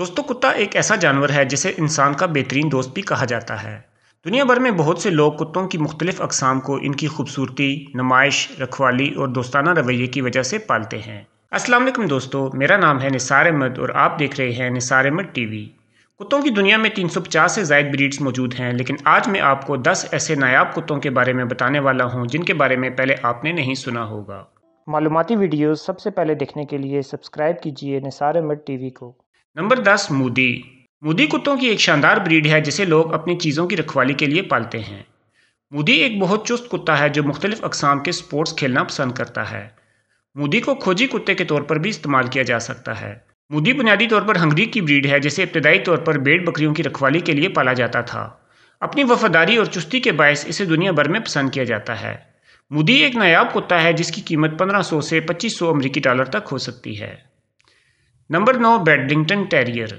दोस्तों कुत्ता एक ऐसा जानवर है जिसे इंसान का बेहतरीन दोस्त भी कहा जाता है दुनिया भर में बहुत से लोग कुत्तों की मुख्तलिफ़ अकसाम को इनकी खूबसूरती नुमाइश रखवाली और दोस्ताना रवैये की वजह से पालते हैं असलम दोस्तों मेरा नाम है निसार अहमद और आप देख रहे हैं निसार अहमद टी वी कुत्तों की दुनिया में 350 से जायद ब्रीड्स मौजूद हैं लेकिन आज मैं आपको 10 ऐसे नायाब कुत्तों के बारे में बताने वाला हूं जिनके बारे में पहले आपने नहीं सुना होगा मालूमती वीडियोस सबसे पहले देखने के लिए सब्सक्राइब कीजिए निसार अहमद वी को नंबर दस मूदी मूदी कुत्तों की एक शानदार ब्रीड है जिसे लोग अपनी चीज़ों की रखवाली के लिए पालते हैं मूदी एक बहुत चुस्त कुत्ता है जो मुख्तलिफ़ अकसाम के स्पोर्ट्स खेलना पसंद करता है मूदी को खोजी कुत्ते के तौर पर भी इस्तेमाल किया जा सकता है मूदी बुनियादी तौर पर हंगरी की ब्रीड है जिसे इब्तदाई तौर पर बेड़ बकरियों की रखवाली के लिए पाला जाता था अपनी वफादारी और चुस्ती के बायस इसे दुनिया भर में पसंद किया जाता है मुदी एक नायाब कुत्ता है जिसकी कीमत 1500 से 2500 अमरीकी डॉलर तक हो सकती है नंबर नौ बेडलिंगटन टेरियर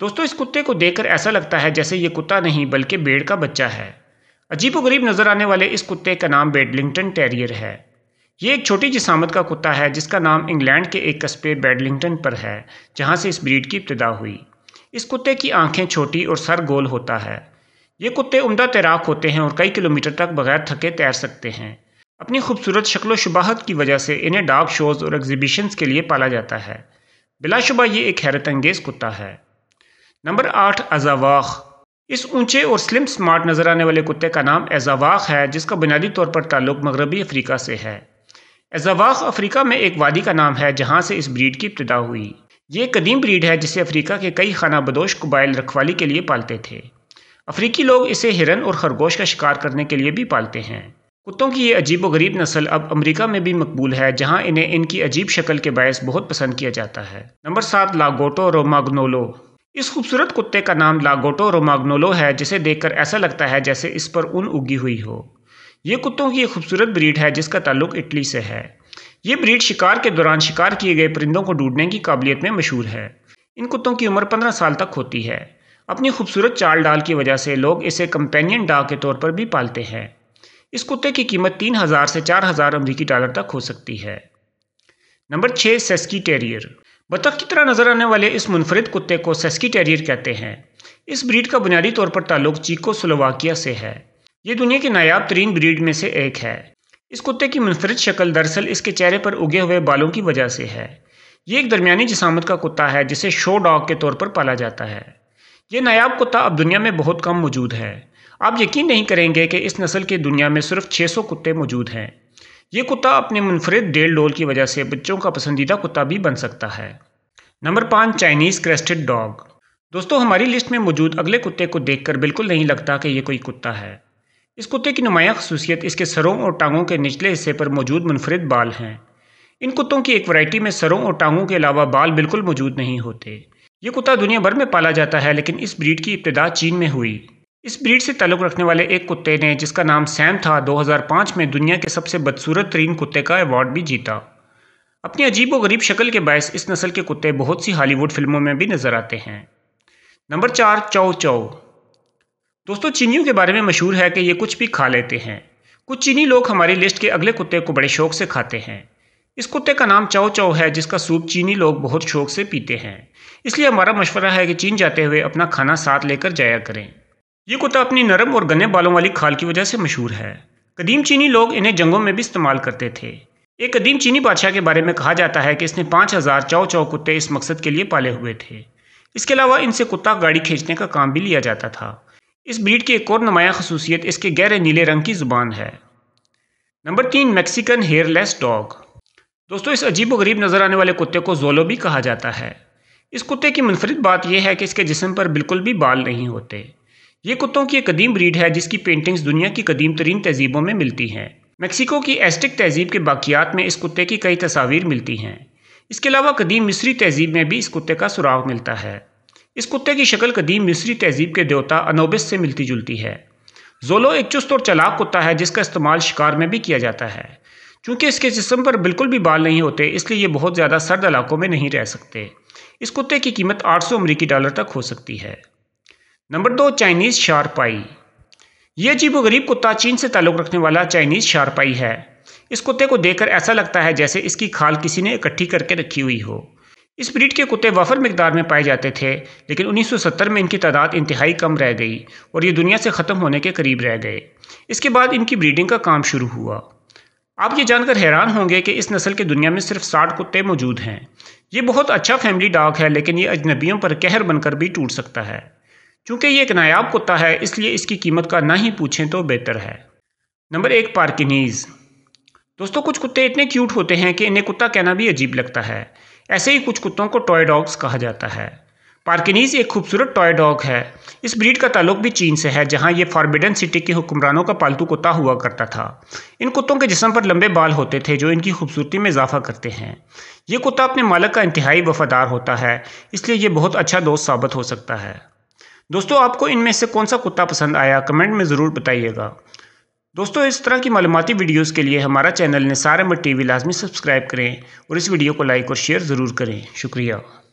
दोस्तों इस कुत्ते को देखकर ऐसा लगता है जैसे ये कुत्ता नहीं बल्कि बेड़ का बच्चा है अजीबोगरीब नज़र आने वाले इस कुत्ते का नाम बेडलिंगटन टेरियर है ये एक छोटी जिसामत का कुत्ता है जिसका नाम इंग्लैंड के एक कस्बे बेडलिंगटन पर है जहाँ से इस ब्रीड की इब्तदा हुई इस कुत्ते की आंखें छोटी और सर गोल होता है ये कुत्ते उमदा तैराक होते हैं और कई किलोमीटर तक बगैर थके तैर सकते हैं अपनी खूबसूरत शक्लो शुबाहत की वजह से इन्हें डाक शोज़ और एग्जीबिशंस के लिए पाला जाता है बिलाशुबा ये एक हैरत अंगेज कुत्ता है नंबर आठ अजावाख इस ऊंचे और स्लिम स्मार्ट नज़र आने वाले कुत्ते का नाम एजावाख है जिसका बुनियादी तौर पर ताल्लुक मगरबी अफ्रीका से है एजावाख अफ्रीका में एक वादी का नाम है जहाँ से इस ब्रीड की इब्तदा हुई ये कदीम ब्रीड है जिसे अफ्रीका के कई खाना बदोश कबाइल रखवाली के लिए पालते थे अफ्रीकी लोग इसे हिरन और खरगोश का शिकार करने के लिए भी पालते हैं कुत्तों की ये गरीब नस्ल अब अमेरिका में भी मकबूल है जहां इन्हें इनकी अजीब शक्ल के बायस बहुत पसंद किया जाता है नंबर सात लागोटो रोमाग्नोलो इस खूबसूरत कुत्ते का नाम लागोटो रोमाग्नोलो है जिसे देखकर ऐसा लगता है जैसे इस पर ऊन उगी हुई हो ये कुत्तों की एक खूबसूरत ब्रीड है जिसका ताल्लुक इटली से है ये ब्रीड शिकार के दौरान शिकार किए गए परिंदों को डूढ़ने की काबिलियत में मशहूर है इन कुत्तों की उम्र पंद्रह साल तक होती है अपनी खूबसूरत चाल डाल की वजह से लोग इसे कंपेनियन डॉग के तौर पर भी पालते हैं इस कुत्ते की कीमत तीन हज़ार से चार हज़ार अमरीकी डॉलर तक हो सकती है नंबर छः सेस्की टेरियर बतख की तरह नज़र आने वाले इस मुनफरद कुत्ते को सेस्की टेरियर कहते हैं इस ब्रीड का बुनियादी तौर पर ताल्लुक चीको सलोवाकिया से है ये दुनिया के नायाब तरीन ब्रीड में से एक है इस कुत्ते की मुनफरद शक्ल दरअसल इसके चेहरे पर उगे हुए बालों की वजह से है ये एक दरमियानी जिसामत का कुत्ता है जिसे शो डॉग के तौर पर पाला जाता है ये नायाब कुत्ता अब दुनिया में बहुत कम मौजूद है आप यकीन नहीं करेंगे कि इस नस्ल की दुनिया में सिर्फ 600 कुत्ते मौजूद हैं ये कुत्ता अपने मुनफरद डेल डोल की वजह से बच्चों का पसंदीदा कुत्ता भी बन सकता है नंबर पाँच चाइनीज़ क्रेस्टेड डॉग दोस्तों हमारी लिस्ट में मौजूद अगले कुत्ते को देखकर बिल्कुल नहीं लगता कि ये कोई कुत्ता है इस कुत्ते की नुमाया खसूसियत इसके सरों और टांगों के निचले हिस्से पर मौजूद मुनफरद बाल हैं इन कुत्तों की एक वैरायटी में सरों और टांगों के अलावा बाल बिल्कुल मौजूद नहीं होते ये कुत्ता दुनिया भर में पाला जाता है लेकिन इस ब्रीड की इब्तदा चीन में हुई इस ब्रीड से ताल्लुक़ रखने वाले एक कुत्ते ने जिसका नाम सैम था 2005 में दुनिया के सबसे बदसूरत तरीन कुत्ते का अवार्ड भी जीता अपनी अजीब व गरीब शक्ल के बायस इस नस्ल के कुत्ते बहुत सी हॉलीवुड फिल्मों में भी नज़र आते हैं नंबर चार चौ चौ दोस्तों चीनियों के बारे में मशहूर है कि ये कुछ भी खा लेते हैं कुछ चीनी लोग हमारी लिस्ट के अगले कुत्ते को बड़े शौक से खाते हैं इस कुत्ते का नाम चाओ चाओ है जिसका सूप चीनी लोग बहुत शौक से पीते हैं इसलिए हमारा मशवरा है कि चीन जाते हुए अपना खाना साथ लेकर जाया करें ये कुत्ता अपनी नरम और गन्ने बालों वाली खाल की वजह से मशहूर है कदीम चीनी लोग इन्हें जंगों में भी इस्तेमाल करते थे एक कदीम चीनी बादशाह के बारे में कहा जाता है कि इसने पाँच हज़ार चौ चौ कुत्ते इस मकसद के लिए पाले हुए थे इसके अलावा इनसे कुत्ता गाड़ी खींचने का काम भी लिया जाता था इस ब्रीड की एक और नुमाया खसूसियत इसके गहरे नीले रंग की ज़ुबान है नंबर तीन मैक्सिकन हेयरलेस डॉग दोस्तों इस अजीब गरीब नज़र आने वाले कुत्ते को जोलो भी कहा जाता है इस कुत्ते की मुनफरद बात यह है कि इसके जिसम पर बिल्कुल भी बाल नहीं होते ये कुत्तों की एक कदीम ब्रीड है जिसकी पेंटिंग्स दुनिया की कदीम तरीन तहजीबों में मिलती हैं मेक्सिको की एस्टिक तहजीब के बाकियात में इस कुत्ते की कई तस्वीर मिलती हैं इसके अलावा कदीम मिस्री तहजीब में भी इस कुत्ते का सुराग मिलता है इस कुत्ते की शक्ल कदीम मिस्री तहजीब के देवता अनोबिस से मिलती जुलती है जोलो एक चुस्त और चलाक कुत्ता है जिसका इस्तेमाल शिकार में भी किया जाता है चूँकि इसके जिसम पर बिल्कुल भी बाल नहीं होते इसलिए ये बहुत ज़्यादा सर्द इलाकों में नहीं रह सकते इस कुत्ते की कीमत 800 अमरीकी डॉलर तक हो सकती है नंबर दो चाइनीज़ शारपाई ये अजीब गरीब कुत्ता चीन से ताल्लुक़ रखने वाला चाइनीज़ शारपाई है इस कुत्ते को देखकर ऐसा लगता है जैसे इसकी खाल किसी ने इकट्ठी करके रखी हुई हो इस ब्रीड के कुत्ते वफर मकदार में पाए जाते थे लेकिन 1970 में इनकी तादाद इंतहाई कम रह गई और ये दुनिया से ख़त्म होने के करीब रह गए इसके बाद इनकी ब्रीडिंग का काम शुरू हुआ आप ये जानकर हैरान होंगे कि इस नस्ल के दुनिया में सिर्फ साठ कुत्ते मौजूद हैं ये बहुत अच्छा फैमिली डॉग है लेकिन ये अजनबियों पर कहर बनकर भी टूट सकता है चूँकि ये एक नायाब कुत्ता है इसलिए इसकी कीमत का ना ही पूछें तो बेहतर है नंबर एक पार्किनीज़ दोस्तों कुछ कुत्ते इतने क्यूट होते हैं कि इन्हें कुत्ता कहना भी अजीब लगता है ऐसे ही कुछ कुत्तों को टॉय डॉग्स कहा जाता है पार्किनीज़ एक खूबसूरत टॉय डॉग है इस ब्रीड का ताल्लुक भी चीन से है जहां ये फॉरबिडन सिटी के हुक्मरानों का पालतू कुत्ता हुआ करता था इन कुत्तों के जिसम पर लंबे बाल होते थे जो इनकी खूबसूरती में इजाफा करते हैं ये कुत्ता अपने मालक का इंतहाई वफादार होता है इसलिए ये बहुत अच्छा दोस्त साबित हो सकता है दोस्तों आपको इनमें से कौन सा कुत्ता पसंद आया कमेंट में ज़रूर बताइएगा दोस्तों इस तरह की मालूमती वीडियोस के लिए हमारा चैनल ने सारे मत टी वी लाजमी सब्सक्राइब करें और इस वीडियो को लाइक और शेयर ज़रूर करें शुक्रिया